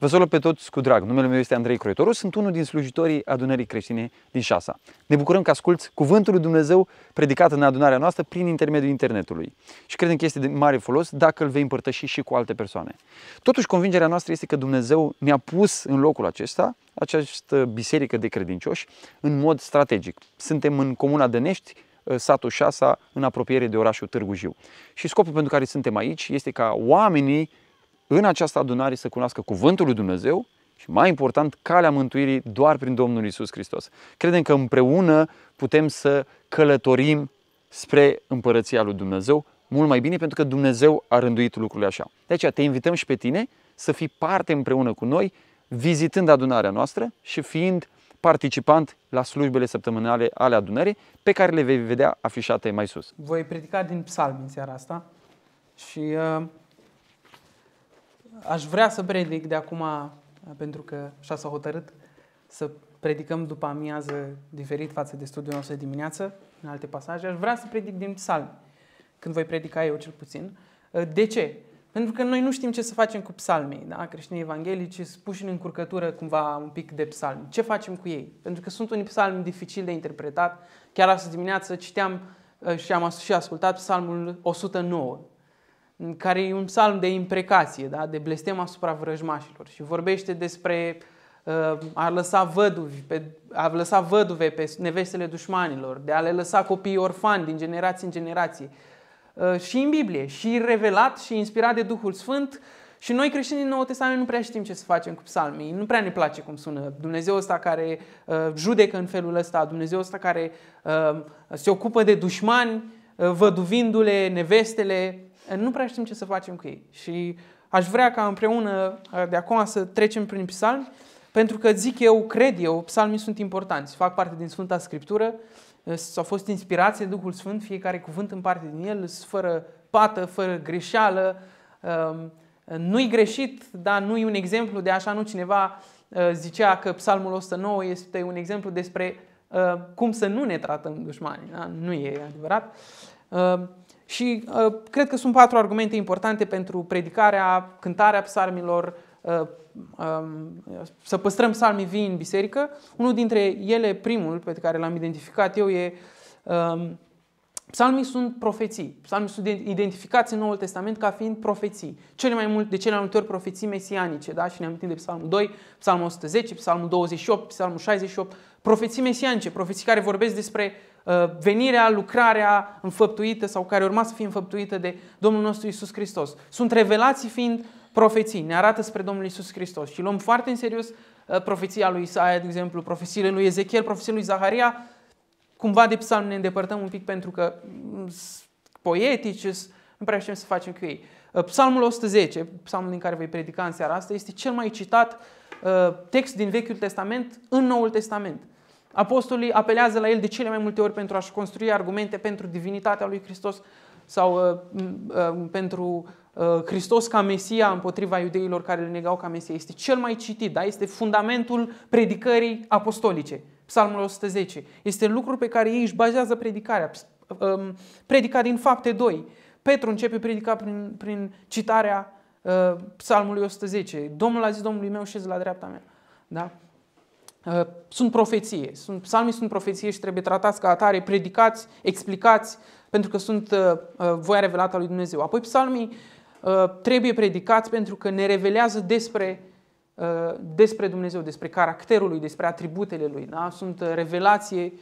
Vă salut pe toți cu drag. Numele meu este Andrei Croitoru, sunt unul din slujitorii adunării creștine din Șasa. Ne bucurăm că asculți Cuvântul lui Dumnezeu predicat în adunarea noastră prin intermediul internetului. Și credem că este de mare folos dacă îl vei împărtăși și cu alte persoane. Totuși, convingerea noastră este că Dumnezeu ne-a pus în locul acesta, această biserică de credincioși, în mod strategic. Suntem în comuna Dănești, ă, satul Șasa, în apropiere de orașul Târgu Jiu. Și scopul pentru care suntem aici este ca oamenii în această adunare să cunoască cuvântul lui Dumnezeu și, mai important, calea mântuirii doar prin Domnul Isus Hristos. Credem că împreună putem să călătorim spre împărăția lui Dumnezeu mult mai bine pentru că Dumnezeu a rânduit lucrurile așa. De aceea te invităm și pe tine să fii parte împreună cu noi, vizitând adunarea noastră și fiind participant la slujbele săptămânale ale adunării, pe care le vei vedea afișate mai sus. Voi predica din psalmi în seara asta și uh, aș vrea să predic de acum, pentru că așa s-a hotărât, să predicăm după amiază diferit față de studiul nostru de dimineață, în alte pasaje. Aș vrea să predic din psalmi, când voi predica eu cel puțin. Uh, de ce? Pentru că noi nu știm ce să facem cu psalmii, da? creștinii evanghelici sunt puși în încurcătură cumva un pic de psalmi. Ce facem cu ei? Pentru că sunt unii psalmi dificil de interpretat. Chiar astăzi dimineață citeam uh, și am și ascultat psalmul 109, care e un psalm de imprecație, da? de blestem asupra vrăjmașilor și vorbește despre uh, a, lăsa văduvi pe, a lăsa văduve pe nevestele dușmanilor, de a le lăsa copiii orfani din generație în generație. Uh, și în Biblie, și revelat și inspirat de Duhul Sfânt, și noi creștinii din Noul Testament nu prea știm ce să facem cu psalmii, nu prea ne place cum sună Dumnezeu ăsta care uh, judecă în felul ăsta, Dumnezeu ăsta care uh, se ocupă de dușmani, uh, văduvindu-le nevestele, nu prea știm ce să facem cu ei. Și aș vrea ca împreună uh, de acum să trecem prin psalmi, pentru că zic eu, cred eu, psalmii sunt importanți, fac parte din Sfânta Scriptură, uh, au fost inspirație Duhul Sfânt, fiecare cuvânt în parte din el, fără pată, fără greșeală. Um, nu-i greșit, dar nu-i un exemplu de așa, nu cineva uh, zicea că psalmul 109 este un exemplu despre cum să nu ne tratăm dușmanii. Da? Nu e adevărat. Și uh, cred că sunt patru argumente importante pentru predicarea, cântarea psalmilor, uh, um, să păstrăm psalmii vii în biserică. Unul dintre ele, primul pe care l-am identificat eu, e um, Psalmii sunt profeții. Psalmii sunt identificați în Noul Testament ca fiind profeții. Cele mai mult, de cele mai multe ori profeții mesianice, da? Și ne amintim de Psalmul 2, Psalmul 110, Psalmul 28, Psalmul 68, profeții mesianice, profeții care vorbesc despre Uh, venirea, lucrarea înfăptuită sau care urma să fie înfăptuită de Domnul nostru Isus Hristos. Sunt revelații fiind profeții, ne arată spre Domnul Isus Hristos și luăm foarte în serios uh, profeția lui Isaia, de exemplu, profețiile lui Ezechiel, profețiile lui Zaharia, cumva de psalm ne îndepărtăm un pic pentru că mm, poetici, nu prea știm să facem cu ei. Uh, psalmul 110, psalmul din care voi predica în seara asta, este cel mai citat text din Vechiul Testament în Noul Testament apostolii apelează la el de cele mai multe ori pentru a-și construi argumente pentru divinitatea lui Hristos sau uh, uh, pentru uh, Hristos ca Mesia împotriva iudeilor care le negau ca Mesia. Este cel mai citit, da? este fundamentul predicării apostolice. Psalmul 110. Este lucru pe care ei își bazează predicarea. Um, predica din fapte 2. Petru începe predica prin, prin citarea uh, psalmului 110. Domnul a zis Domnului meu, șez la dreapta mea. Da? Uh, sunt profeție. Sunt, psalmii sunt profeție și trebuie tratați ca atare, predicați, explicați, pentru că sunt uh, uh, voia revelată a lui Dumnezeu. Apoi psalmii trebuie predicați pentru că ne revelează despre despre Dumnezeu, despre caracterul lui, despre atributele lui. Da? Sunt revelație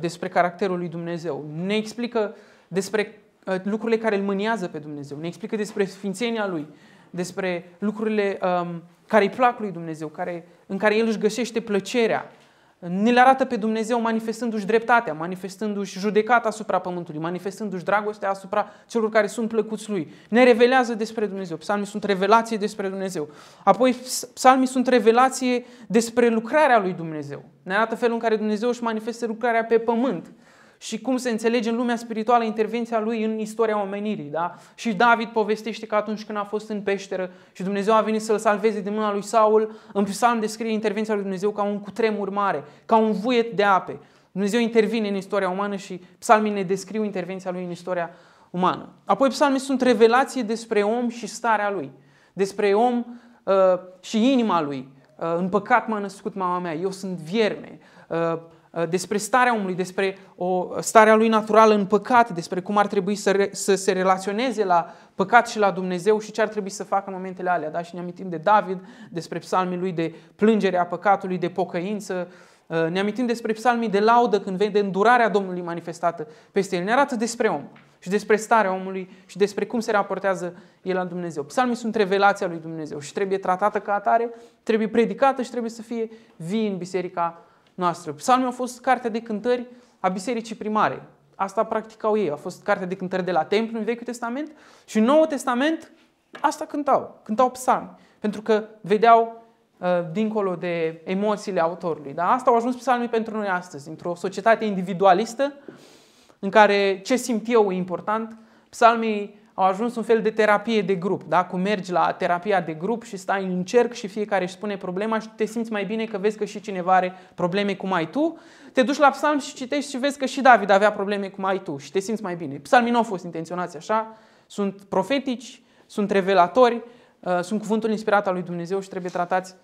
despre caracterul lui Dumnezeu. Ne explică despre lucrurile care îl mâniază pe Dumnezeu. Ne explică despre sfințenia lui, despre lucrurile um, care îi plac lui Dumnezeu, care în care el își găsește plăcerea. Ne le arată pe Dumnezeu manifestându-și dreptatea, manifestându-și judecata asupra pământului, manifestându-și dragostea asupra celor care sunt plăcuți lui. Ne revelează despre Dumnezeu. Psalmii sunt revelație despre Dumnezeu. Apoi psalmii sunt revelație despre lucrarea lui Dumnezeu. Ne arată felul în care Dumnezeu își manifestă lucrarea pe pământ și cum se înțelege în lumea spirituală intervenția lui în istoria omenirii. Da? Și David povestește că atunci când a fost în peșteră și Dumnezeu a venit să-l salveze din mâna lui Saul, în psalm descrie intervenția lui Dumnezeu ca un cutremur mare, ca un vuiet de ape. Dumnezeu intervine în istoria umană și psalmii ne descriu intervenția lui în istoria umană. Apoi psalmii sunt revelații despre om și starea lui, despre om uh, și inima lui. Uh, în păcat m-a născut mama mea, eu sunt vierme, uh, Uh, despre starea omului, despre o uh, starea lui naturală în păcat, despre cum ar trebui să, re, să se relaționeze la păcat și la Dumnezeu și ce ar trebui să facă în momentele alea. Da? Și ne amintim de David, despre psalmii lui de plângere a păcatului, de pocăință, uh, ne amintim despre psalmii de laudă când vede îndurarea Domnului manifestată peste el. Ne arată despre om și despre starea omului și despre cum se raportează el la Dumnezeu. Psalmii sunt revelația lui Dumnezeu și trebuie tratată ca atare, trebuie predicată și trebuie să fie vii în biserica noastră. Psalmii au fost cartea de cântări a bisericii primare. Asta practicau ei. A fost cartea de cântări de la templu în Vechiul Testament și în Noul Testament asta cântau. Cântau psalmi. Pentru că vedeau uh, dincolo de emoțiile autorului. Dar asta au ajuns psalmii pentru noi astăzi. Într-o societate individualistă în care ce simt eu e important, psalmii au ajuns un fel de terapie de grup, da? Cum mergi la terapia de grup și stai în cerc și fiecare își spune problema și te simți mai bine că vezi că și cineva are probleme cum ai tu. Te duci la psalm și citești și vezi că și David avea probleme cum ai tu și te simți mai bine. Psalmii nu au fost intenționați așa, sunt profetici, sunt revelatori, uh, sunt cuvântul inspirat al lui Dumnezeu și trebuie tratați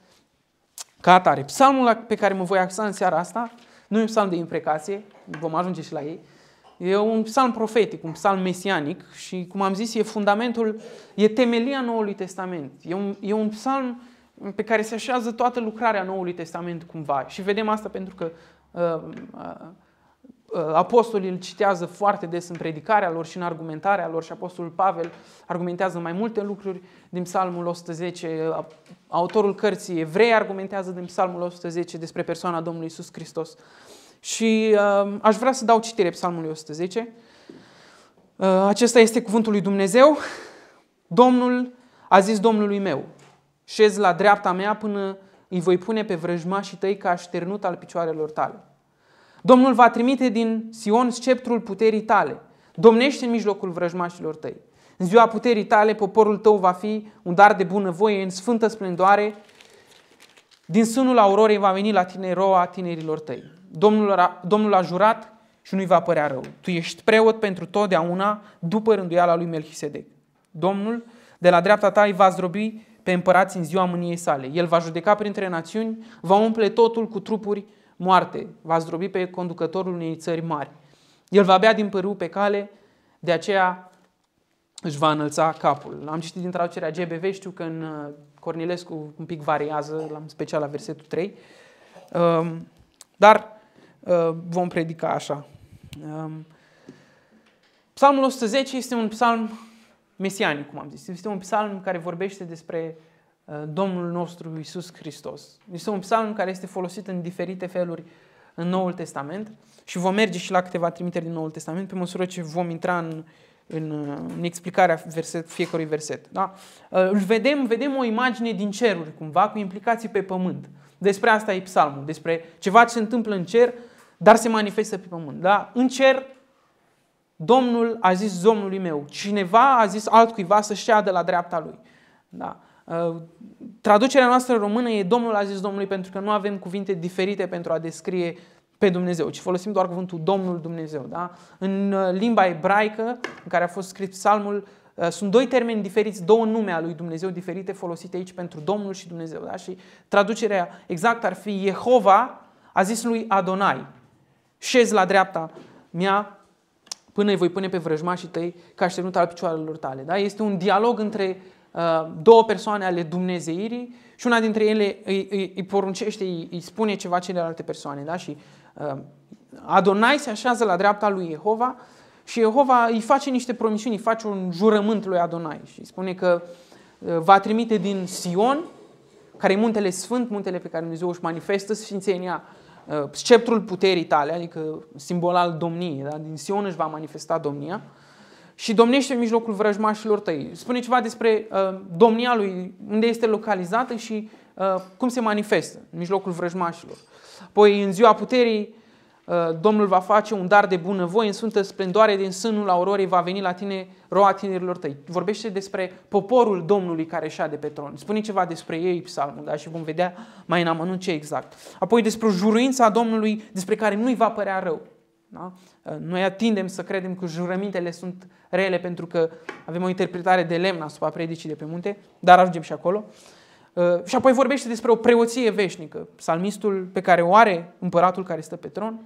ca atare. Psalmul pe care mă voi axa în seara asta nu e un psalm de imprecație, vom ajunge și la ei, E un psalm profetic, un psalm mesianic și, cum am zis, e fundamentul, e temelia Noului Testament. E un, e un psalm pe care se așează toată lucrarea Noului Testament cumva. Și vedem asta pentru că uh, uh, uh apostolii îl citează foarte des în predicarea lor și în argumentarea lor și apostolul Pavel argumentează mai multe lucruri din psalmul 110. Autorul cărții evrei argumentează din psalmul 110 despre persoana Domnului Isus Hristos. Uh, și uh, aș vrea să dau citire Psalmului 110. Uh, acesta este cuvântul lui Dumnezeu. Domnul a zis Domnului meu, șez la dreapta mea până îi voi pune pe vrăjmașii tăi ca așternut al picioarelor tale. Domnul va trimite din Sion sceptrul puterii tale. Domnește în mijlocul vrăjmașilor tăi. În ziua puterii tale, poporul tău va fi un dar de bunăvoie în sfântă splendoare. Din sânul aurorei va veni la tine roa tinerilor tăi. Domnul, Domnul a jurat și nu-i va părea rău. Tu ești preot pentru totdeauna după rânduiala lui Melchisedec. Domnul, de la dreapta ta îi va zdrobi pe împărați în ziua mâniei sale. El va judeca printre națiuni, va umple totul cu trupuri moarte, va zdrobi pe conducătorul unei țări mari. El va bea din pârâu pe cale, de aceea își va înălța capul. Am citit din traducerea GBV, știu că în uh, Cornilescu un pic variază, la special la versetul 3. Um, dar Uh, vom predica așa. Um, psalmul 110 este un psalm mesianic, cum am zis. Este un psalm care vorbește despre uh, Domnul nostru Isus Hristos. Este un psalm care este folosit în diferite feluri în Noul Testament și vom merge și la câteva trimiteri din Noul Testament pe măsură ce vom intra în, în, în explicarea verset, fiecărui verset. Da? Uh, îl vedem, vedem o imagine din ceruri, cumva, cu implicații pe pământ. Despre asta e psalmul, despre ceva ce se întâmplă în cer dar se manifestă pe pământ. Da? În cer, Domnul a zis Domnului meu, cineva a zis altcuiva să-și de la dreapta lui. Da? Uh, traducerea noastră română e Domnul a zis Domnului pentru că nu avem cuvinte diferite pentru a descrie pe Dumnezeu, ci folosim doar cuvântul Domnul Dumnezeu. Da? În uh, limba ebraică, în care a fost scris psalmul, uh, sunt doi termeni diferiți, două nume a lui Dumnezeu diferite folosite aici pentru Domnul și Dumnezeu. Da? Și traducerea exactă ar fi Jehova a zis lui Adonai șezi la dreapta mea până îi voi pune pe vrăjmașii tăi ca șternuta al picioarelor tale. Da? Este un dialog între uh, două persoane ale Dumnezeirii și una dintre ele îi, îi, îi poruncește, îi, îi spune ceva celelalte persoane. Da? Și uh, Adonai se așează la dreapta lui Jehova și Jehova îi face niște promisiuni, îi face un jurământ lui Adonai și spune că uh, va trimite din Sion, care e muntele sfânt, muntele pe care Dumnezeu își manifestă sfințenia Uh, sceptrul puterii tale, adică simbol al domniei, da? din Sion își va manifesta domnia, și domnește în mijlocul vrăjmașilor tăi. Spune ceva despre uh, domnia lui, unde este localizată și uh, cum se manifestă în mijlocul vrăjmașilor. Apoi, în ziua puterii, Uh, Domnul va face un dar de bunăvoie în sfântă splendoare din sânul aurorii va veni la tine roa tinerilor tăi. Vorbește despre poporul Domnului care șade pe tron. Spune ceva despre ei psalmul, da și vom vedea mai în amănunt ce exact. Apoi despre juruința Domnului despre care nu-i va părea rău. Da? Uh, noi atindem să credem că jurămintele sunt rele pentru că avem o interpretare de lemn asupra predicii de pe munte, dar ajungem și acolo. Uh, și apoi vorbește despre o preoție veșnică. Psalmistul pe care o are împăratul care stă pe tron,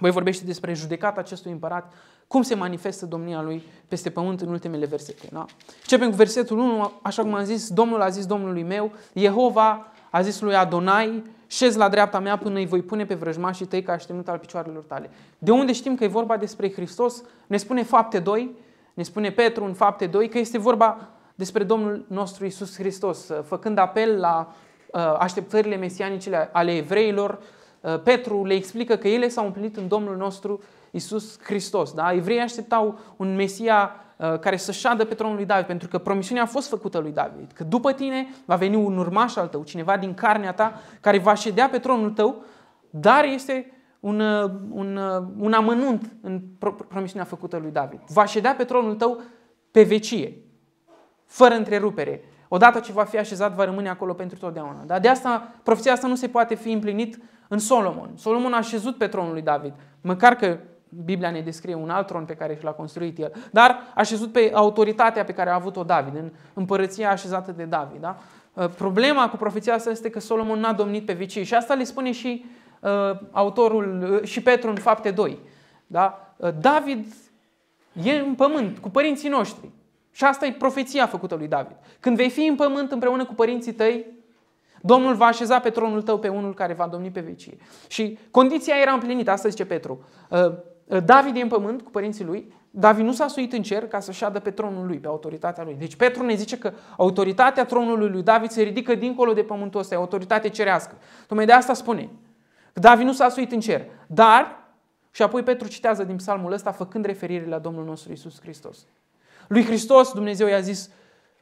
voi vorbește despre judecata acestui împărat, cum se manifestă domnia lui peste pământ în ultimele versete. Da? Începem cu versetul 1, așa cum am zis, Domnul a zis Domnului meu, Jehova a zis lui Adonai, șez la dreapta mea până îi voi pune pe vrăjmașii tăi ca așteptat al picioarelor tale. De unde știm că e vorba despre Hristos? Ne spune fapte 2, ne spune Petru în fapte 2 că este vorba despre Domnul nostru Isus Hristos, făcând apel la uh, așteptările mesianice ale evreilor, Uh, Petru le explică că ele s-au împlinit în Domnul nostru Isus Hristos. Da? Evreii așteptau un Mesia uh, care să șadă pe tronul lui David, pentru că promisiunea a fost făcută lui David, că după tine va veni un urmaș al tău, cineva din carnea ta, care va ședea pe tronul tău, dar este un, uh, un, un amănunt în promisiunea făcută lui David. Va ședea pe tronul tău pe vecie, fără întrerupere odată ce va fi așezat, va rămâne acolo pentru totdeauna. Dar de asta, profeția asta nu se poate fi împlinit în Solomon. Solomon a așezut pe tronul lui David, măcar că Biblia ne descrie un alt tron pe care și l-a construit el, dar a așezut pe autoritatea pe care a avut-o David, în împărăția așezată de David. Da? Uh, problema cu profeția asta este că Solomon n-a domnit pe vicii și asta le spune și uh, autorul, uh, și Petru în fapte 2. Da? Uh, David e în pământ, cu părinții noștri. Și asta e profeția făcută lui David. Când vei fi în pământ împreună cu părinții tăi, Domnul va așeza pe tronul tău pe unul care va domni pe vecie. Și condiția era împlinită, asta zice Petru. Uh, uh, David e în pământ cu părinții lui, David nu s-a suit în cer ca să șadă pe tronul lui, pe autoritatea lui. Deci Petru ne zice că autoritatea tronului lui David se ridică dincolo de pământul ăsta, e autoritate cerească. Tocmai de asta spune că David nu s-a suit în cer, dar, și apoi Petru citează din psalmul ăsta făcând referire la Domnul nostru Isus Hristos. Lui Hristos Dumnezeu i-a zis,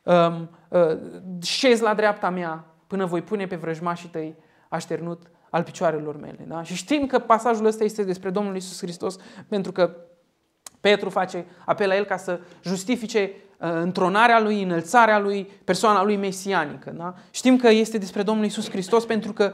um, uh, șezi la dreapta mea până voi pune pe vrăjmașii tăi așternut al picioarelor mele. Da? Și știm că pasajul ăsta este despre Domnul Isus Hristos pentru că Petru face apel la el ca să justifice uh, întronarea lui, înălțarea lui, persoana lui mesianică. Da? Știm că este despre Domnul Isus Hristos pentru că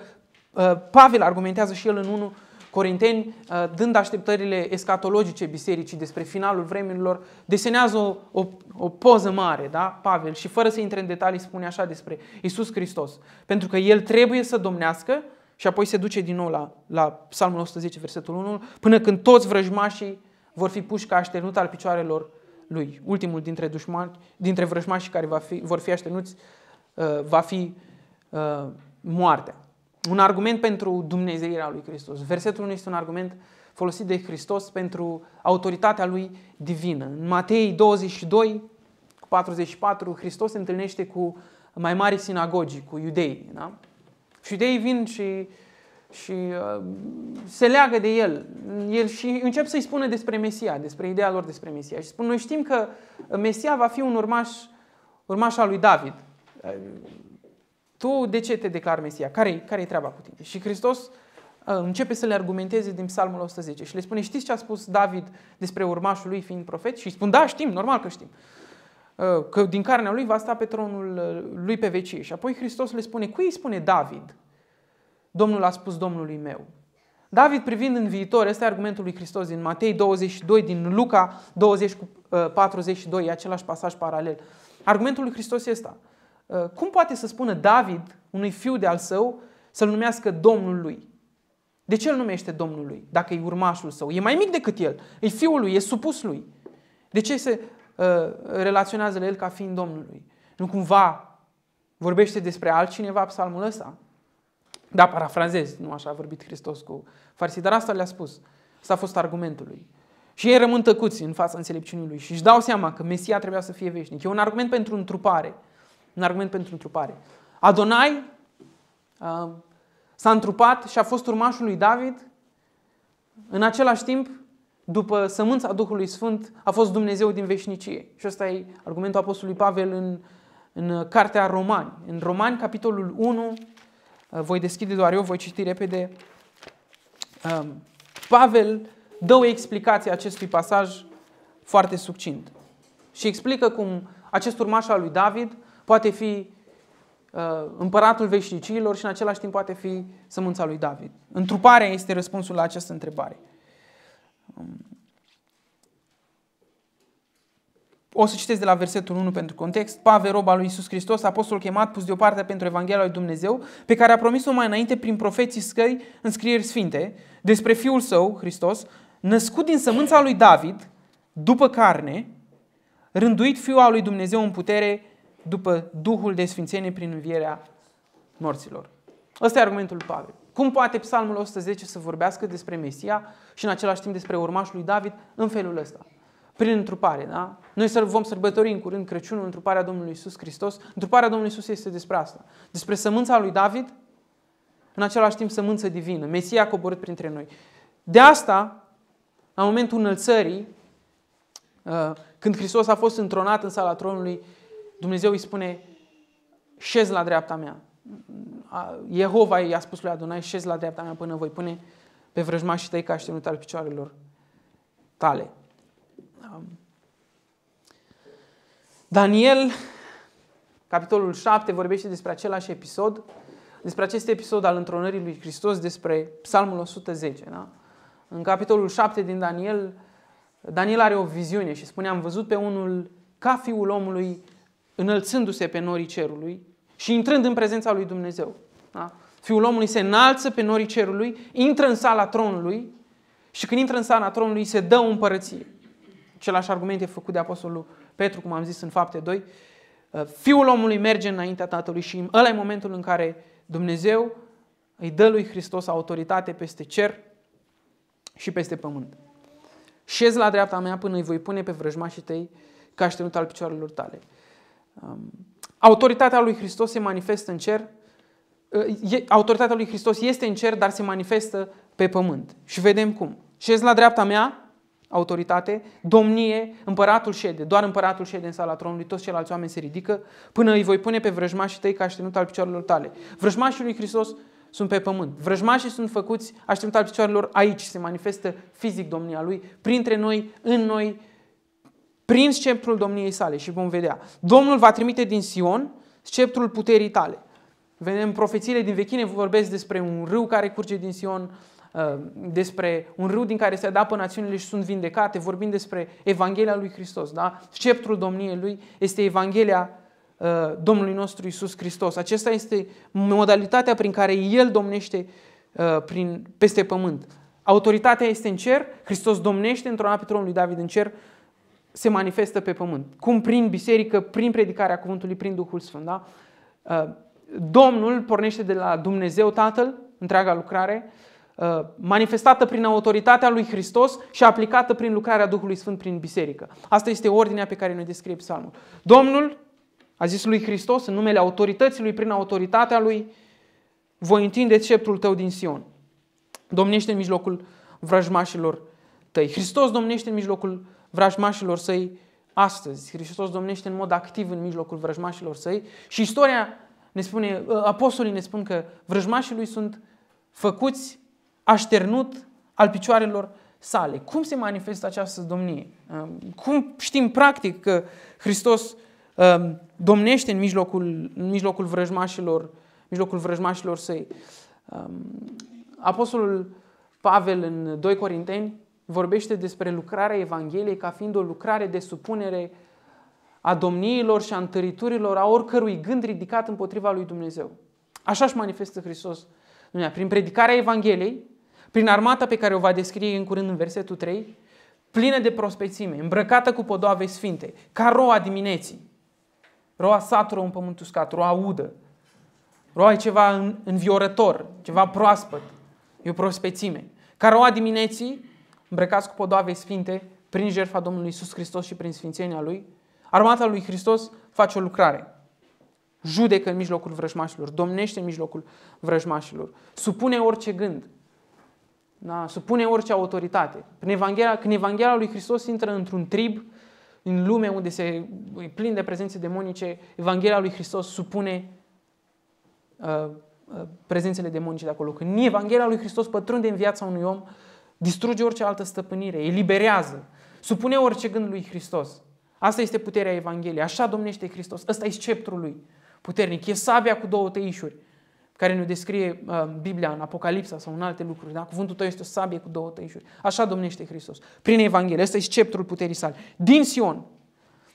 uh, Pavel argumentează și el în 1 Corinteni, uh, dând așteptările escatologice bisericii despre finalul vremurilor, desenează o, o, o poză mare, da? Pavel, și fără să intre în detalii spune așa despre Isus Hristos. Pentru că El trebuie să domnească și apoi se duce din nou la, la Psalmul 110, versetul 1, până când toți vrăjmașii vor fi puși ca așternut al picioarelor lui. Ultimul dintre, dușmani, dintre vrăjmașii care va fi, vor fi așternuți uh, va fi uh, moartea un argument pentru dumnezeirea lui Hristos. Versetul 1 este un argument folosit de Hristos pentru autoritatea lui divină. În Matei 22, 44, Hristos se întâlnește cu mai mari sinagogi, cu iudei. Da? Și iudeii vin și, și uh, se leagă de el. el și încep să-i spună despre Mesia, despre ideea lor despre Mesia. Și spun, noi știm că Mesia va fi un urmaș, urmaș al lui David uh, tu de ce te declari Mesia? care e care treaba cu tine? Și Hristos uh, începe să le argumenteze din Psalmul 110 și le spune, știți ce a spus David despre urmașul lui fiind profet? Și îi spun, da, știm, normal că știm. Uh, că din carnea lui va sta pe tronul uh, lui pe vecie. Și apoi Hristos le spune, cui îi spune David? Domnul a spus Domnului meu. David privind în viitor, este argumentul lui Hristos din Matei 22, din Luca 20 cu 42, e același pasaj paralel. Argumentul lui Hristos este asta. Uh, cum poate să spună David unui fiu de al său să-l numească Domnul lui? De ce îl numește Domnul lui dacă e urmașul său? E mai mic decât el, e fiul lui, e supus lui. De ce se uh, relaționează la el ca fiind Domnul lui? Nu cumva vorbește despre altcineva psalmul ăsta? Da, parafrazez, nu așa a vorbit Hristos cu farsi, dar asta le-a spus. Asta a fost argumentul lui. Și ei rămân tăcuți în fața înțelepciunii lui și își dau seama că Mesia trebuia să fie veșnic. E un argument pentru întrupare un argument pentru întrupare. Adonai uh, s-a întrupat și a fost urmașul lui David. În același timp, după sămânța Duhului Sfânt, a fost Dumnezeu din veșnicie. Și ăsta e argumentul Apostolului Pavel în, în Cartea Romani. În Romani, capitolul 1, uh, voi deschide doar eu, voi citi repede. Uh, Pavel dă o explicație acestui pasaj foarte succint și explică cum acest urmaș al lui David poate fi uh, împăratul veșnicilor și în același timp poate fi sămânța lui David. Întruparea este răspunsul la această întrebare. Um, o să citesc de la versetul 1 pentru context. Pave, roba lui Isus Hristos, apostol chemat, pus deoparte pentru Evanghelia lui Dumnezeu, pe care a promis-o mai înainte prin profeții scări în scrieri sfinte, despre Fiul Său, Hristos, născut din sămânța lui David, după carne, rânduit Fiul al lui Dumnezeu în putere după Duhul de Sfințenie prin învierea morților. Ăsta e argumentul lui Pavel. Cum poate Psalmul 110 să vorbească despre Mesia și în același timp despre urmașul lui David în felul ăsta? Prin întrupare, da? Noi vom sărbători în curând Crăciunul, întruparea Domnului Isus Hristos. Întruparea Domnului Isus este despre asta. Despre sămânța lui David, în același timp sămânță divină. Mesia a coborât printre noi. De asta, la momentul înălțării, uh, când Hristos a fost întronat în sala tronului, Dumnezeu îi spune, șez la dreapta mea. Jehova i-a spus lui Adonai, șez la dreapta mea până voi pune pe vrăjmașii tăi ca așternut al picioarelor tale. Daniel, capitolul 7, vorbește despre același episod, despre acest episod al întronării lui Hristos, despre Psalmul 110. Da? În capitolul 7 din Daniel, Daniel are o viziune și spune, am văzut pe unul ca fiul omului înălțându-se pe norii cerului și intrând în prezența lui Dumnezeu. Da? Fiul omului se înalță pe norii cerului, intră în sala tronului și când intră în sala tronului se dă o împărăție. Același argument e făcut de Apostolul Petru, cum am zis în fapte 2. Uh, Fiul omului merge înaintea Tatălui și ăla e momentul în care Dumnezeu îi dă lui Hristos autoritate peste cer și peste pământ. Șez la dreapta mea până îi voi pune pe vrăjmașii tăi ca aștenut al picioarelor tale. Autoritatea lui Hristos se manifestă în cer. Autoritatea lui Hristos este în cer, dar se manifestă pe pământ. Și vedem cum. Șez la dreapta mea, autoritate, domnie, împăratul șede, doar împăratul șede în sala tronului, toți ceilalți oameni se ridică, până îi voi pune pe vrăjmașii tăi ca aștenut al picioarelor tale. Vrăjmașii lui Hristos sunt pe pământ. Vrăjmașii sunt făcuți aștenut al picioarelor aici, se manifestă fizic domnia lui, printre noi, în noi, prin sceptrul domniei sale și vom vedea. Domnul va trimite din Sion sceptrul puterii tale. Vedem profețiile din vechine vorbesc despre un râu care curge din Sion, uh, despre un râu din care se adapă națiunile și sunt vindecate, vorbim despre Evanghelia lui Hristos. Da? Sceptrul domniei lui este Evanghelia uh, Domnului nostru Isus Hristos. Acesta este modalitatea prin care El domnește uh, prin, peste pământ. Autoritatea este în cer, Hristos domnește într-o pe tronului David în cer, se manifestă pe pământ. Cum prin biserică, prin predicarea cuvântului, prin Duhul Sfânt. Da? Uh, Domnul pornește de la Dumnezeu Tatăl, întreaga lucrare, uh, manifestată prin autoritatea lui Hristos și aplicată prin lucrarea Duhului Sfânt prin biserică. Asta este ordinea pe care noi descrie psalmul. Domnul a zis lui Hristos în numele autorității lui, prin autoritatea lui, voi întinde sceptrul tău din Sion. Domnește în mijlocul vrăjmașilor tăi. Hristos domnește în mijlocul vrajmașilor săi astăzi. Hristos domnește în mod activ în mijlocul vrăjmașilor săi și istoria ne spune, ă, apostolii ne spun că vrăjmașii lui sunt făcuți așternut al picioarelor sale. Cum se manifestă această domnie? Ă, cum știm practic că Hristos ă, domnește în mijlocul, în mijlocul vrăjmașilor, în mijlocul vrăjmașilor săi? Apostolul Pavel în 2 Corinteni vorbește despre lucrarea Evangheliei ca fiind o lucrare de supunere a domniilor și a întăriturilor, a oricărui gând ridicat împotriva lui Dumnezeu. Așa își manifestă Hristos prin predicarea Evangheliei, prin armata pe care o va descrie în curând în versetul 3, plină de prospețime, îmbrăcată cu podoave sfinte, ca roa dimineții. Roa satură un pământ uscat, roa udă. Roa e ceva înviorător, ceva proaspăt, e o prospețime. Ca roa dimineții, îmbrăcați cu podoavei sfinte prin jertfa Domnului Isus Hristos și prin sfințenia Lui, armata lui Hristos face o lucrare. Judecă în mijlocul vrăjmașilor, domnește în mijlocul vrăjmașilor, supune orice gând, da? supune orice autoritate. Prin Evanghelia, când Evanghelia lui Hristos intră într-un trib, în lume unde se e plin de prezențe demonice, Evanghelia lui Hristos supune uh, uh prezențele demonice de acolo. Când Evanghelia lui Hristos pătrunde în viața unui om, distruge orice altă stăpânire, eliberează, supune orice gând lui Hristos. Asta este puterea Evangheliei, așa domnește Hristos, ăsta e sceptrul lui puternic, e sabia cu două tăișuri care ne descrie uh, Biblia în Apocalipsa sau în alte lucruri. Da? Cuvântul tău este o sabie cu două tăișuri. Așa domnește Hristos. Prin Evanghelie. Ăsta e sceptrul puterii sale. Din Sion.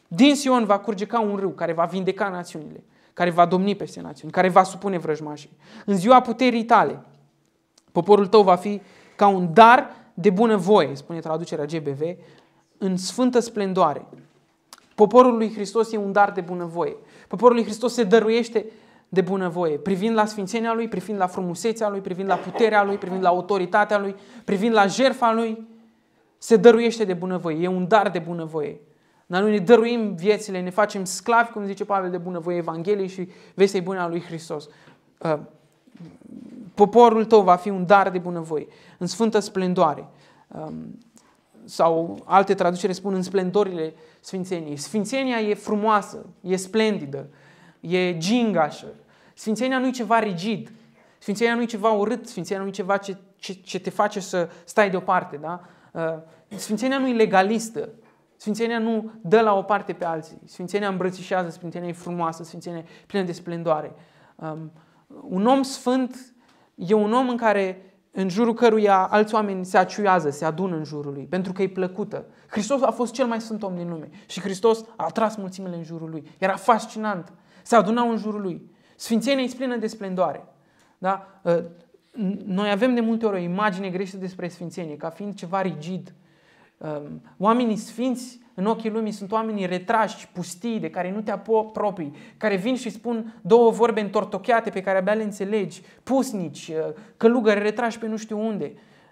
Din Sion va curge ca un râu care va vindeca națiunile, care va domni peste națiuni, care va supune vrăjmașii. În ziua puterii tale, poporul tău va fi ca un dar de bunăvoie, spune traducerea GBV, în sfântă splendoare. Poporul lui Hristos e un dar de bunăvoie. Poporul lui Hristos se dăruiește de bunăvoie, privind la sfințenia lui, privind la frumusețea lui, privind la puterea lui, privind la autoritatea lui, privind la jertfa lui, se dăruiește de bunăvoie. E un dar de bunăvoie. Dar noi ne dăruim viețile, ne facem sclavi, cum zice Pavel, de bunăvoie Evangheliei și vestei bune a lui Hristos. Uh, Poporul tău va fi un dar de bunăvoie, în sfântă splendoare. Um, sau alte traducere spun în splendorile Sfințeniei. Sfințenia e frumoasă, e splendidă, e gingașă. Sfințenia nu e ceva rigid, Sfințenia nu e ceva urât, Sfințenia nu e ceva ce, ce, ce te face să stai deoparte. Da? Uh, Sfințenia nu e legalistă, Sfințenia nu dă la o parte pe alții. Sfințenia îmbrățișează, Sfințenia e frumoasă, Sfințenia e plină de splendoare. Um, un om sfânt e un om în care în jurul căruia alți oameni se aciuiază, se adună în jurul lui, pentru că e plăcută. Hristos a fost cel mai sunt om din lume și Hristos a atras mulțimile în jurul lui. Era fascinant. Se adunau în jurul lui. Sfințenia e plină de splendoare. Da? Ă, noi avem de multe ori o imagine greșită despre sfințenie, ca fiind ceva rigid, Ehm, oamenii sfinți în ochii lumii sunt oamenii retrași, pustii, de care nu te apropii, care vin și spun două vorbe întortocheate pe care abia le înțelegi, pusnici, eh, călugări retrași pe nu știu unde,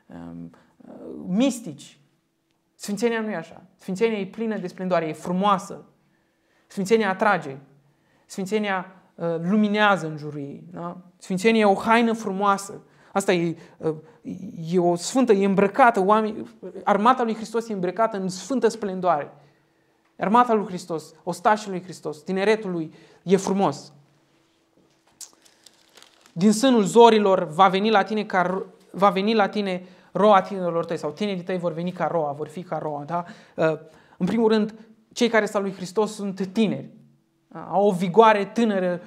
ehm, eh, mistici. Sfințenia nu e așa. Sfințenia e plină de splendoare, e frumoasă. Sfințenia atrage. Sfințenia eh, luminează în jurul ei. Da? Sfințenia e o haină frumoasă Asta e, uh, e o sfântă, e îmbrăcată, oameni, armata lui Hristos e îmbrăcată în sfântă splendoare. Armata lui Hristos, ostașul lui Hristos, tineretul lui, e frumos. Din sânul zorilor va veni la tine ca, va veni la tine roa tinerilor tăi sau tinerii tăi vor veni ca roa, vor fi ca roa. Da? Uh, în primul rând, cei care sunt lui Hristos sunt tineri. Au o vigoare tânără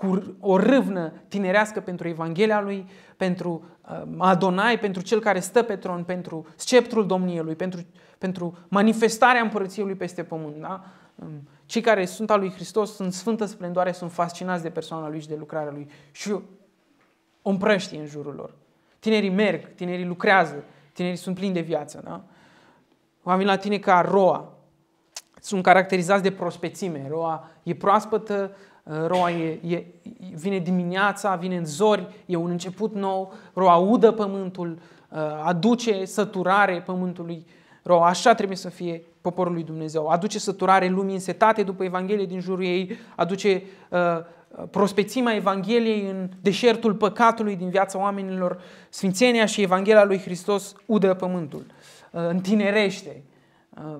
cu o râvnă tinerească pentru Evanghelia lui, pentru uh, Adonai, pentru cel care stă pe tron, pentru sceptrul domniei lui, pentru, pentru manifestarea împărăției lui peste pământ. Da? Um, cei care sunt al lui Hristos sunt sfântă splendoare, sunt fascinați de persoana lui și de lucrarea lui și o în jurul lor. Tinerii merg, tinerii lucrează, tinerii sunt plini de viață. Da? Oamenii la tine ca roa, sunt caracterizați de prospețime. Roa e proaspătă, Eh, roa e, e, vine dimineața, vine în zori, e un început nou, roa udă pământul, eh, aduce săturare pământului roa. Așa trebuie să fie poporul lui Dumnezeu. Aduce săturare lumii însetate după Evanghelie din jurul ei, aduce uh, prospețimea Evangheliei în deșertul păcatului din viața oamenilor. Sfințenia și Evanghelia lui Hristos udă pământul, uh, întinerește. Uh,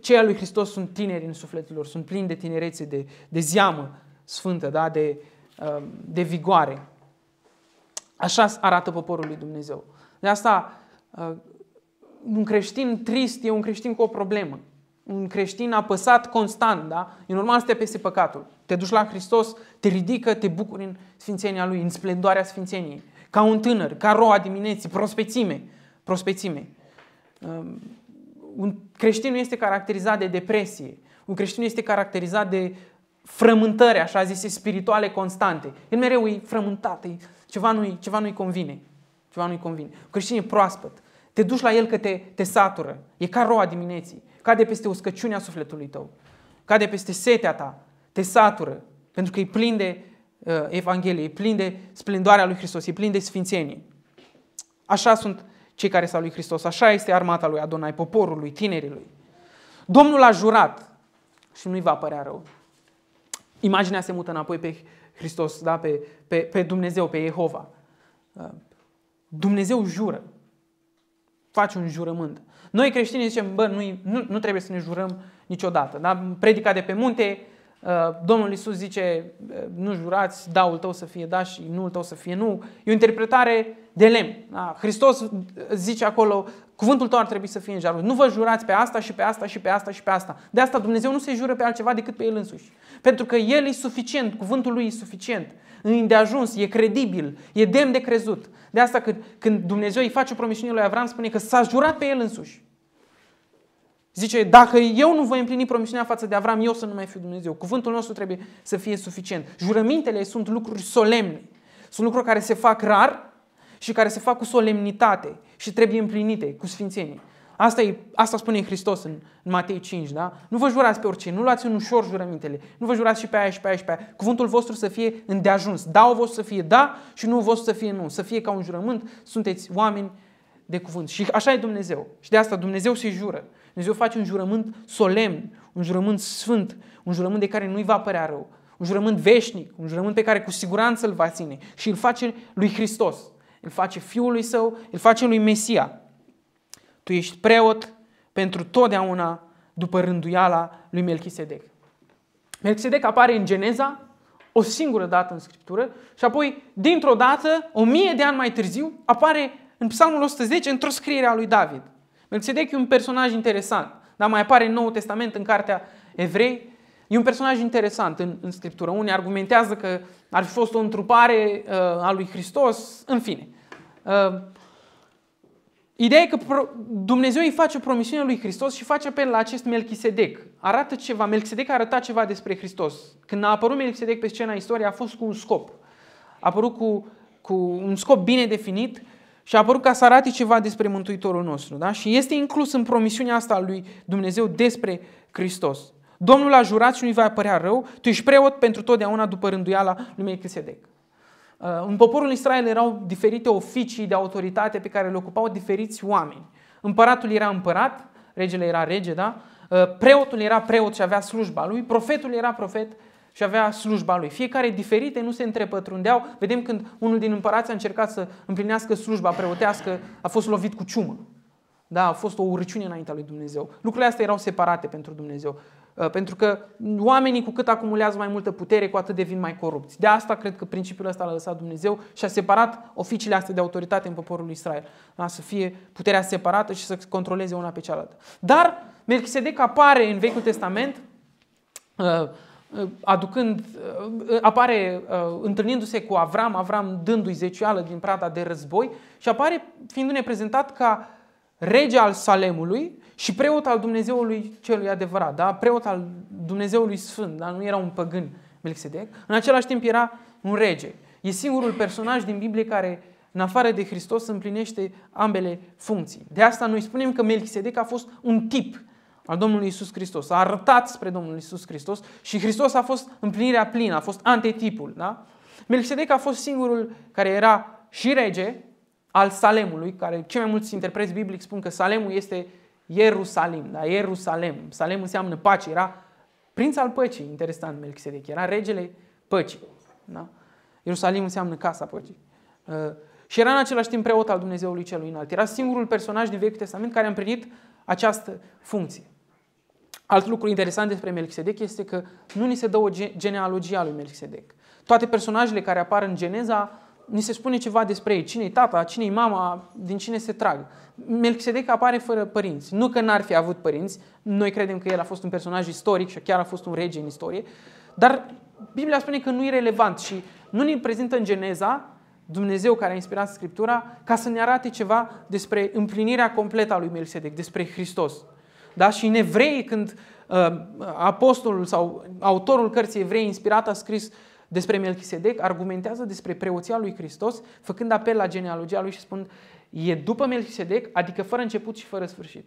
cei al lui Hristos sunt tineri în sufletul lor, sunt plini de tinerețe, de, de zeamă, sfântă, da? de, um, de vigoare. Așa arată poporul lui Dumnezeu. De asta, uh, un creștin trist e un creștin cu o problemă. Un creștin apăsat constant, da? E normal să te pese păcatul. Te duci la Hristos, te ridică, te bucuri în sfințenia Lui, în splendoarea sfințeniei. Ca un tânăr, ca roa dimineții, prospețime. prospețime. Um, un creștin nu este caracterizat de depresie. Un creștin nu este caracterizat de frământări, așa zise, spirituale constante. El mereu e frământat, e, ceva, nu-i, ceva nu convine. Ceva nu-i convine. Creștin e proaspăt. Te duci la el că te, te satură. E ca roa dimineții. Cade peste uscăciunea sufletului tău. Cade peste setea ta. Te satură. Pentru că e plin de uh, Evanghelie, e plin de splendoarea lui Hristos, e plin de sfințenie. Așa sunt cei care s-au lui Hristos. Așa este armata lui Adonai, poporul lui, tinerii lui. Domnul a jurat și nu-i va părea rău imaginea se mută înapoi pe Hristos, da? pe, pe, pe Dumnezeu, pe Jehova. Uh, Dumnezeu jură. face un jurământ. Noi creștini zicem, bă, nu, nu, nu trebuie să ne jurăm niciodată. Da? Predica de pe munte, Uh, Domnul Isus zice, uh, nu jurați, daul tău să fie da și nu tău să fie nu. E o interpretare de lemn. Da? Hristos uh, zice acolo, cuvântul tău ar trebui să fie în jarul. Nu vă jurați pe asta și pe asta și pe asta și pe asta. De asta Dumnezeu nu se jură pe altceva decât pe El însuși. Pentru că El e suficient, cuvântul Lui e suficient. De ajuns, e credibil, e demn de crezut. De asta când Dumnezeu îi face o promisiune lui Avram, spune că s-a jurat pe El însuși. Zice, dacă eu nu voi împlini promisiunea față de Avram, eu să nu mai fiu Dumnezeu. Cuvântul nostru trebuie să fie suficient. Jurămintele sunt lucruri solemne. Sunt lucruri care se fac rar și care se fac cu solemnitate și trebuie împlinite cu sfințenie. Asta, e, asta spune Hristos în, în Matei 5, da? Nu vă jurați pe orice, nu luați în ușor jurămintele, nu vă jurați și pe aia și pe aia și pe aia. Cuvântul vostru să fie îndeajuns. Da, o vostru să fie da și nu o vostru să fie nu. Să fie ca un jurământ, sunteți oameni de cuvânt. Și așa e Dumnezeu. Și de asta Dumnezeu se jură. Dumnezeu face un jurământ solemn, un jurământ sfânt, un jurământ de care nu-i va părea rău, un jurământ veșnic, un jurământ pe care cu siguranță îl va ține și îl face lui Hristos, îl face Fiului Său, îl face lui Mesia. Tu ești preot pentru totdeauna după rânduiala lui Melchisedec. Melchisedec apare în Geneza o singură dată în Scriptură și apoi, dintr-o dată, o mie de ani mai târziu, apare în Psalmul 110 într-o scriere a lui David – Melchisedec e un personaj interesant, dar mai apare în Noul Testament, în cartea Evrei. E un personaj interesant în, în Scriptură. Unii argumentează că ar fi fost o întrupare uh, a lui Hristos, în fine. Uh, Ideea e că Dumnezeu îi face o promisiune lui Hristos și face apel la acest Melchisedec. Arată ceva, Melchisedec arăta ceva despre Hristos. Când a apărut Melchisedec pe scena istoriei, a fost cu un scop. A apărut cu, cu un scop bine definit și a apărut ca să arate ceva despre Mântuitorul nostru. Da? Și este inclus în promisiunea asta a lui Dumnezeu despre Hristos. Domnul a jurat și nu-i va apărea rău, tu ești preot pentru totdeauna după rânduiala lui Chisedec. Uh, în poporul Israel erau diferite oficii de autoritate pe care le ocupau diferiți oameni. Împăratul era împărat, regele era rege, da? Uh, preotul era preot și avea slujba lui, profetul era profet și avea slujba lui. Fiecare diferite, nu se întrepătrundeau. Vedem când unul din împărați a încercat să împlinească slujba preotească, a fost lovit cu ciumă. Da, a fost o urăciune înaintea lui Dumnezeu. Lucrurile astea erau separate pentru Dumnezeu. Uh, pentru că oamenii cu cât acumulează mai multă putere, cu atât devin mai corupți. De asta cred că principiul ăsta l-a lăsat Dumnezeu și a separat oficiile astea de autoritate în poporul lui Israel. Da? Să fie puterea separată și să controleze una pe cealaltă. Dar Melchisedec apare în Vechiul Testament uh, Uh, aducând, uh, uh, apare întâlnindu-se cu Avram, Avram dându-i zecioală din prada de război și apare fiindu-ne prezentat ca rege al Salemului și preot al Dumnezeului celui adevărat, da? preot al Dumnezeului Sfânt, da? nu era un păgân Melchisedec, în același timp era un rege. E singurul personaj din Biblie care, în afară de Hristos, împlinește ambele funcții. De asta noi spunem că Melchisedec a fost un tip al Domnului Isus Hristos. A arătat spre Domnul Isus Hristos și Hristos a fost împlinirea plină, a fost antetipul. Da? Melchisedec a fost singurul care era și rege al Salemului, care cei mai mulți interpreți biblici spun că Salemul este Ierusalim, da? Ierusalem. Salem înseamnă pace, era prinț al păcii, interesant Melchisedec, era regele păcii. Da? Ierusalim înseamnă casa păcii. Uh, și era în același timp preot al Dumnezeului Celui Înalt. Era singurul personaj din Vechiul Testament care a împlinit această funcție. Alt lucru interesant despre Melchisedec este că nu ni se dă o genealogie a lui Melchisedec. Toate personajele care apar în Geneza ni se spune ceva despre ei. Cine-i tata, cine-i mama, din cine se trag. Melchisedec apare fără părinți. Nu că n-ar fi avut părinți, noi credem că el a fost un personaj istoric și chiar a fost un rege în istorie, dar Biblia spune că nu e relevant și nu ne prezintă în Geneza Dumnezeu care a inspirat Scriptura ca să ne arate ceva despre împlinirea completă a lui Melchisedec, despre Hristos. Da? Și în evrei, când uh, apostolul sau autorul cărții evrei inspirat a scris despre Melchisedec, argumentează despre preoția lui Hristos, făcând apel la genealogia lui și spun e după Melchisedec, adică fără început și fără sfârșit.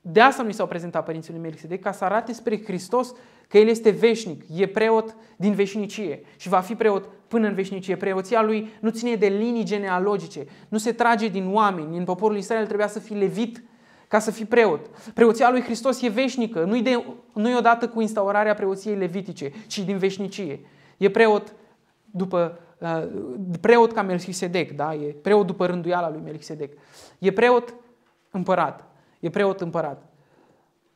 De asta nu i s-au prezentat părinții lui Melchisedec, ca să arate spre Hristos că El este veșnic, e preot din veșnicie și va fi preot până în veșnicie. Preoția lui nu ține de linii genealogice, nu se trage din oameni. În poporul Israel trebuia să fie levit ca să fii preot. Preoția lui Hristos e veșnică, nu-i, de, nu-i odată cu instaurarea preoției levitice, ci din veșnicie. E preot după uh, preot ca Melchisedec, da? e preot după rânduiala lui Melchisedec. E preot împărat. E preot împărat.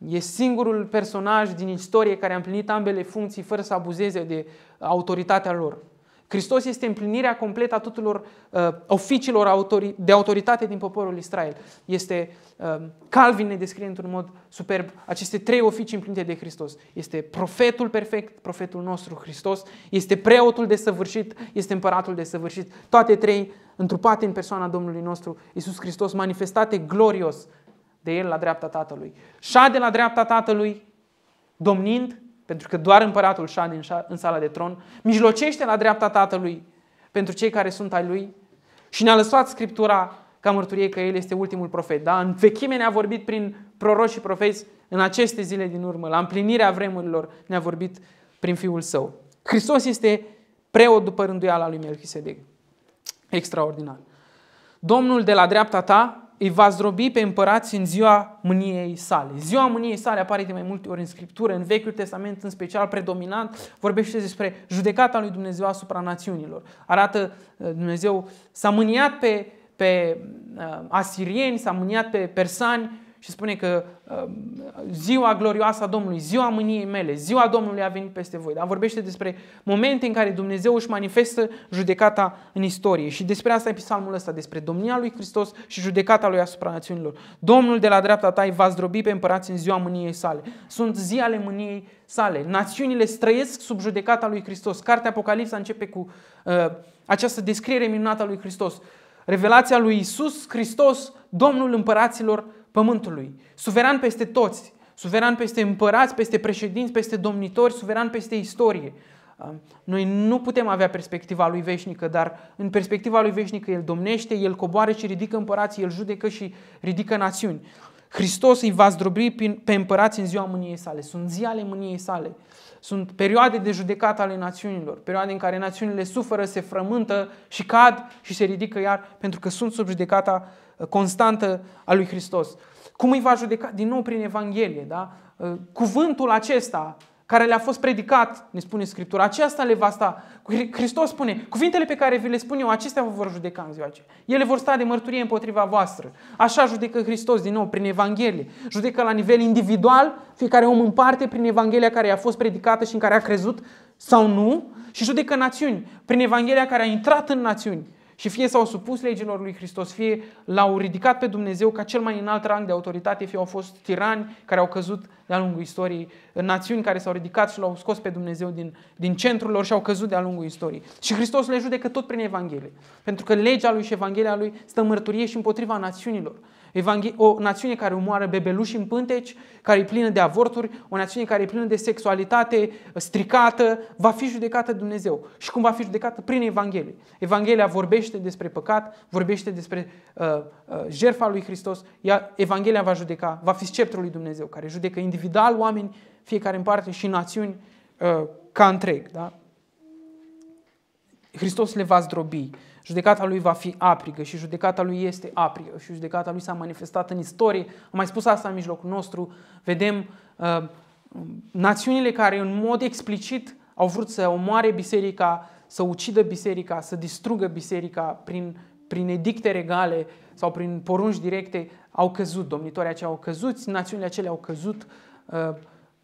E singurul personaj din istorie care a împlinit ambele funcții fără să abuzeze de autoritatea lor. Hristos este împlinirea completă a tuturor uh, oficiilor de autoritate din poporul Israel. Este, uh, Calvin ne descrie într-un mod superb aceste trei oficii împlinite de Hristos. Este profetul perfect, profetul nostru Hristos, este preotul de săvârșit, este împăratul săvârșit. Toate trei întrupate în persoana Domnului nostru, Iisus Hristos, manifestate glorios de El la dreapta Tatălui. Șade la dreapta Tatălui, domnind pentru că doar împăratul șa în sala de tron, mijlocește la dreapta Tatălui pentru cei care sunt ai lui și ne-a lăsat Scriptura ca mărturie că el este ultimul profet. Da? În vechime ne-a vorbit prin proroși și profeți în aceste zile din urmă, la împlinirea vremurilor ne-a vorbit prin Fiul Său. Hristos este preot după rânduiala lui Melchisedec. Extraordinar. Domnul de la dreapta ta îi va zdrobi pe împărați în ziua mâniei sale. Ziua mâniei sale apare de mai multe ori în Scriptură, în Vechiul Testament în special predominant, vorbește despre judecata lui Dumnezeu asupra națiunilor. Arată uh, Dumnezeu s-a mâniat pe, pe uh, asirieni, s-a mâniat pe persani, și spune că um, ziua glorioasă a Domnului, ziua mâniei mele, ziua Domnului a venit peste voi. Dar vorbește despre momente în care Dumnezeu își manifestă judecata în istorie. Și despre asta e psalmul ăsta, despre domnia lui Hristos și judecata lui asupra națiunilor. Domnul de la dreapta ta îi va zdrobi pe împărați în ziua mâniei sale. Sunt zi ale mâniei sale. Națiunile străiesc sub judecata lui Hristos. Cartea Apocalipsa începe cu uh, această descriere minunată a lui Hristos. Revelația lui Isus Hristos, Domnul împăraților pământului, suveran peste toți, suveran peste împărați, peste președinți, peste domnitori, suveran peste istorie. Noi nu putem avea perspectiva lui veșnică, dar în perspectiva lui veșnică El domnește, El coboară și ridică împărații, El judecă și ridică națiuni. Hristos îi va zdrobi pe împărați în ziua mâniei sale. Sunt zi ale mâniei sale. Sunt perioade de judecată ale națiunilor, perioade în care națiunile suferă, se frământă și cad și se ridică iar pentru că sunt sub judecata constantă a lui Hristos. Cum îi va judeca? Din nou prin Evanghelie, da? Ă, cuvântul acesta care le-a fost predicat, ne spune Scriptura, aceasta le va sta. Hristos spune, cuvintele pe care vi le spun eu, acestea vă vor judeca în ziua aceea. Ele vor sta de mărturie împotriva voastră. Așa judecă Hristos din nou prin Evanghelie. Judecă la nivel individual, fiecare om în parte prin Evanghelia care i-a fost predicată și în care a crezut sau nu, și judecă națiuni prin Evanghelia care a intrat în națiuni și fie s-au supus legilor lui Hristos, fie l-au ridicat pe Dumnezeu ca cel mai înalt rang de autoritate, fie au fost tirani care au căzut de-a lungul istoriei, națiuni care s-au ridicat și l-au scos pe Dumnezeu din, din centrul lor și au căzut de-a lungul istoriei. Și Hristos le judecă tot prin Evanghelie. Pentru că legea lui și Evanghelia lui stă mărturie și împotriva națiunilor o națiune care omoară bebeluși în pânteci, care e plină de avorturi, o națiune care e plină de sexualitate stricată, va fi judecată Dumnezeu. Și cum va fi judecată? Prin Evanghelie. Evanghelia vorbește despre păcat, vorbește despre uh, uh, jertfa lui Hristos. Ea, Evanghelia va judeca, va fi sceptrul lui Dumnezeu, care judecă individual oameni, fiecare în parte și națiuni uh, ca întreg. Da? Hristos le va zdrobi. Judecata lui va fi aprigă și judecata lui este aprigă și judecata lui s-a manifestat în istorie. Am mai spus asta în mijlocul nostru. Vedem uh, națiunile care în mod explicit au vrut să omoare biserica, să ucidă biserica, să distrugă biserica prin, prin edicte regale sau prin porunci directe, au căzut. Domnitorii aceia au căzut, națiunile acelea au căzut. Uh,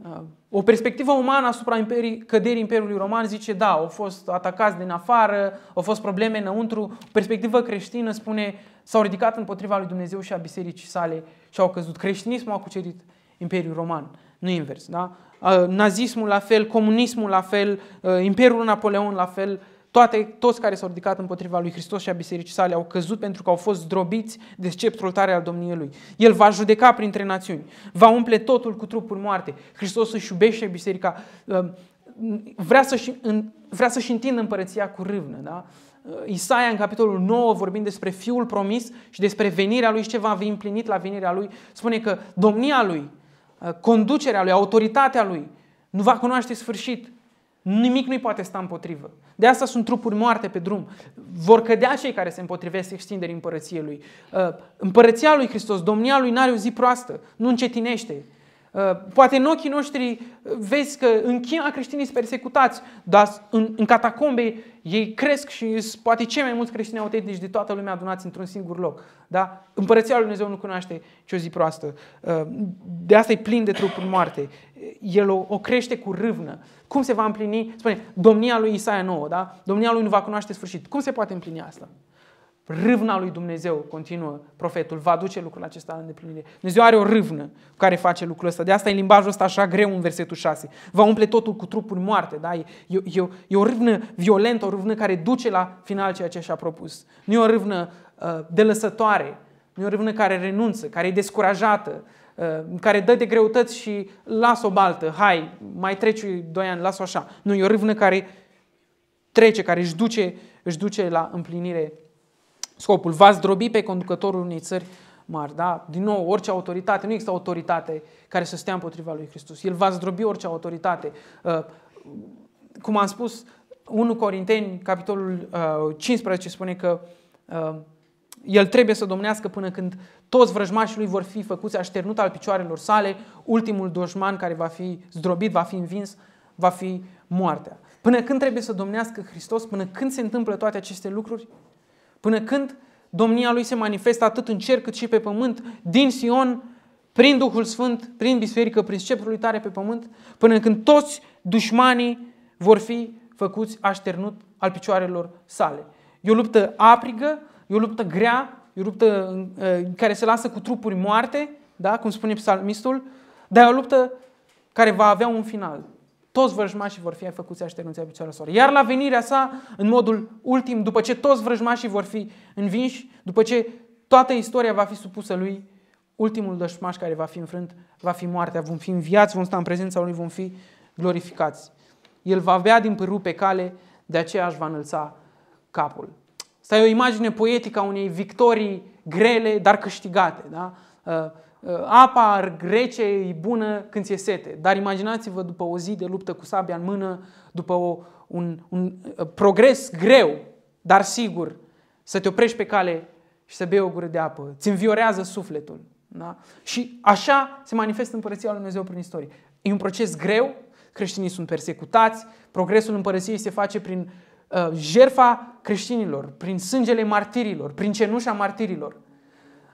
Uh, o perspectivă umană asupra imperii, căderii Imperiului Roman zice da, au fost atacați din afară, au fost probleme înăuntru. O perspectivă creștină spune s-au ridicat împotriva lui Dumnezeu și a bisericii sale și au căzut. Creștinismul a cucerit Imperiul Roman, nu invers. Da? Uh, nazismul la fel, comunismul la fel, uh, Imperiul Napoleon la fel, toate, toți care s-au ridicat împotriva lui Hristos și a bisericii sale au căzut pentru că au fost zdrobiți de sceptrul tare al domniei lui. El va judeca printre națiuni, va umple totul cu trupuri moarte. Hristos își iubește biserica, uh, vrea să-și, vrea să-și întindă împărăția cu râvnă. Da? Uh, Isaia, în capitolul 9, vorbind despre Fiul promis și despre venirea lui și ce va fi împlinit la venirea lui, spune că domnia lui, uh, conducerea lui, autoritatea lui, nu va cunoaște sfârșit Nimic nu-i poate sta împotrivă. De asta sunt trupuri moarte pe drum. Vor cădea cei care se împotrivesc extinderii împărăției lui. Uh, împărăția lui Hristos, domnia lui, n-are o zi proastă. Nu încetinește. Uh, poate în ochii noștri uh, vezi că în China creștinii sunt persecutați, dar în, în catacombe ei cresc și sunt poate cei mai mulți creștini autentici de toată lumea adunați într-un singur loc. Da? Împărăția lui Dumnezeu nu cunoaște ce o zi proastă. Uh, de asta e plin de trupuri moarte. El o, o crește cu râvnă. Cum se va împlini? Spune, domnia lui Isaia nouă, da? Domnia lui nu va cunoaște sfârșit. Cum se poate împlini asta? Râvna lui Dumnezeu, continuă profetul, va duce lucrul acesta în îndeplinire. Dumnezeu are o râvnă care face lucrul ăsta. De asta e limbajul ăsta așa greu în versetul 6. Va umple totul cu trupuri moarte. Da? E, e, e, o râvnă violentă, o râvnă care duce la final ceea ce și-a propus. Nu e o râvnă uh, delăsătoare, nu e o râvnă care renunță, care e descurajată, uh, care dă de greutăți și las o baltă, hai, mai treci doi ani, las-o așa. Nu, e o râvnă care trece, care își duce, își duce la împlinire scopul. Va zdrobi pe conducătorul unei țări mari. Da? Din nou, orice autoritate, nu există autoritate care să stea împotriva lui Hristos. El va zdrobi orice autoritate. Uh, cum am spus, 1 Corinteni, capitolul 15, uh, spune că uh, el trebuie să domnească până când toți vrăjmașii lui vor fi făcuți așternut al picioarelor sale, ultimul doșman care va fi zdrobit, va fi învins, va fi moartea. Până când trebuie să domnească Hristos, până când se întâmplă toate aceste lucruri, Până când domnia lui se manifestă atât în cer cât și pe pământ, din Sion, prin Duhul Sfânt, prin biserică, prin sceptrul lui tare pe pământ, până când toți dușmanii vor fi făcuți așternut al picioarelor sale. E o luptă aprigă, e o luptă grea, e o luptă în, uh, care se lasă cu trupuri moarte, da? cum spune psalmistul, dar e o luptă care va avea un final toți vrăjmașii vor fi făcuți așternunți picioarelor soare. Iar la venirea sa, în modul ultim, după ce toți vrăjmașii vor fi învinși, după ce toată istoria va fi supusă lui, ultimul dășmaș care va fi înfrânt va fi moartea. Vom fi înviați, vom sta în prezența lui, vom fi glorificați. El va bea din pârâu pe cale, de aceea își va înălța capul. Asta e o imagine poetică a unei victorii grele, dar câștigate. Da? Uh, Uh, apa grece e bună când ți-e sete, dar imaginați-vă după o zi de luptă cu sabia în mână, după o, un, un uh, progres greu, dar sigur, să te oprești pe cale și să bei o gură de apă. Ți înviorează sufletul. Da? Și așa se manifestă împărăția lui Dumnezeu prin istorie. E un proces greu, creștinii sunt persecutați, progresul împărăției se face prin uh, jerfa creștinilor, prin sângele martirilor, prin cenușa martirilor.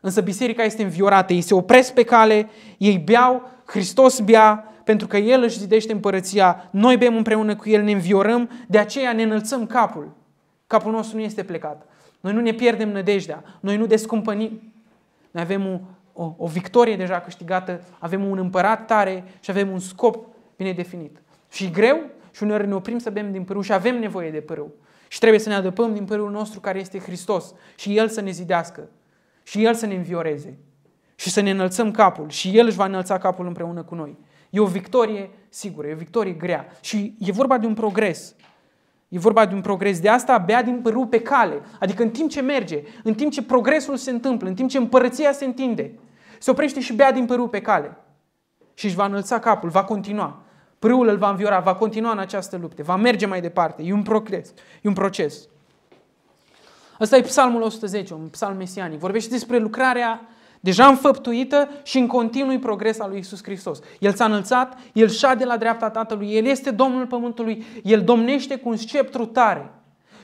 Însă biserica este înviorată, ei se opresc pe cale, ei beau, Hristos bea, pentru că El își zidește împărăția, noi bem împreună cu El, ne înviorăm, de aceea ne înălțăm capul. Capul nostru nu este plecat. Noi nu ne pierdem nădejdea, noi nu descumpănim. Noi avem o, o, o victorie deja câștigată, avem un împărat tare și avem un scop bine definit. Și greu și uneori ne oprim să bem din pârâu și avem nevoie de pârâu. Și trebuie să ne adăpăm din pârâul nostru care este Hristos și El să ne zidească și El să ne învioreze și să ne înălțăm capul și El își va înălța capul împreună cu noi. E o victorie sigură, e o victorie grea și e vorba de un progres. E vorba de un progres. De asta bea din pe cale. Adică în timp ce merge, în timp ce progresul se întâmplă, în timp ce împărăția se întinde, se oprește și bea din părul pe cale. Și își va înălța capul, va continua. Prâul îl va înviora, va continua în această luptă, va merge mai departe. E un progres, e un proces. Asta e psalmul 110, un psalm mesianic. Vorbește despre lucrarea deja înfăptuită și în continui progres al lui Isus Hristos. El s-a înălțat, El șade la dreapta Tatălui, El este Domnul Pământului, El domnește cu un sceptru tare.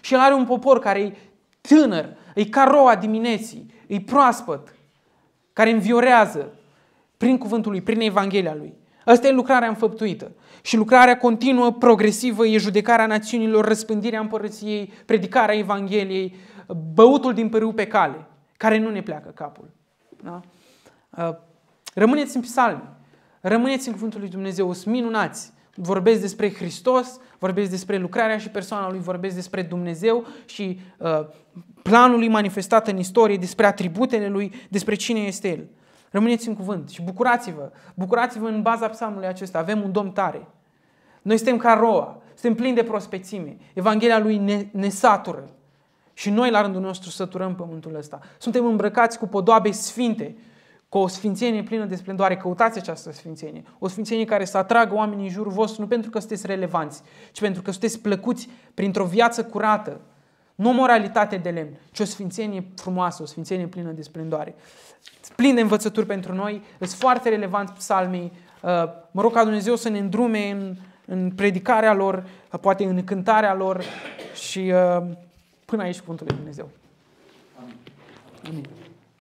Și El are un popor care e tânăr, e caroa dimineții, e proaspăt, care înviorează prin cuvântul lui, prin Evanghelia lui. Asta e lucrarea înfăptuită. Și lucrarea continuă, progresivă, e judecarea națiunilor, răspândirea împărăției, predicarea Evangheliei, băutul din pârâu pe cale, care nu ne pleacă capul. Da? Uh, rămâneți în psalmi, rămâneți în cuvântul lui Dumnezeu, sunt minunați. Vorbesc despre Hristos, vorbesc despre lucrarea și persoana lui, vorbesc despre Dumnezeu și uh, planul lui manifestat în istorie, despre atributele lui, despre cine este El. Rămâneți în cuvânt și bucurați-vă. Bucurați-vă în baza psalmului acesta. Avem un domn tare. Noi suntem ca roa, suntem plini de prospețime. Evanghelia lui ne, ne satură. Și noi, la rândul nostru, săturăm pământul ăsta. Suntem îmbrăcați cu podoabe sfinte, cu o sfințenie plină de splendoare. Căutați această sfințenie. O sfințenie care să atragă oamenii în jurul vostru, nu pentru că sunteți relevanți, ci pentru că sunteți plăcuți printr-o viață curată. Nu moralitate de lemn, ci o sfințenie frumoasă, o sfințenie plină de splendoare. Plin de învățături pentru noi, sunt foarte relevant psalmii. Uh, mă rog ca Dumnezeu să ne îndrume în, în predicarea lor, uh, poate în cântarea lor și uh, până aici cuvântul lui Dumnezeu. Amin. Amin.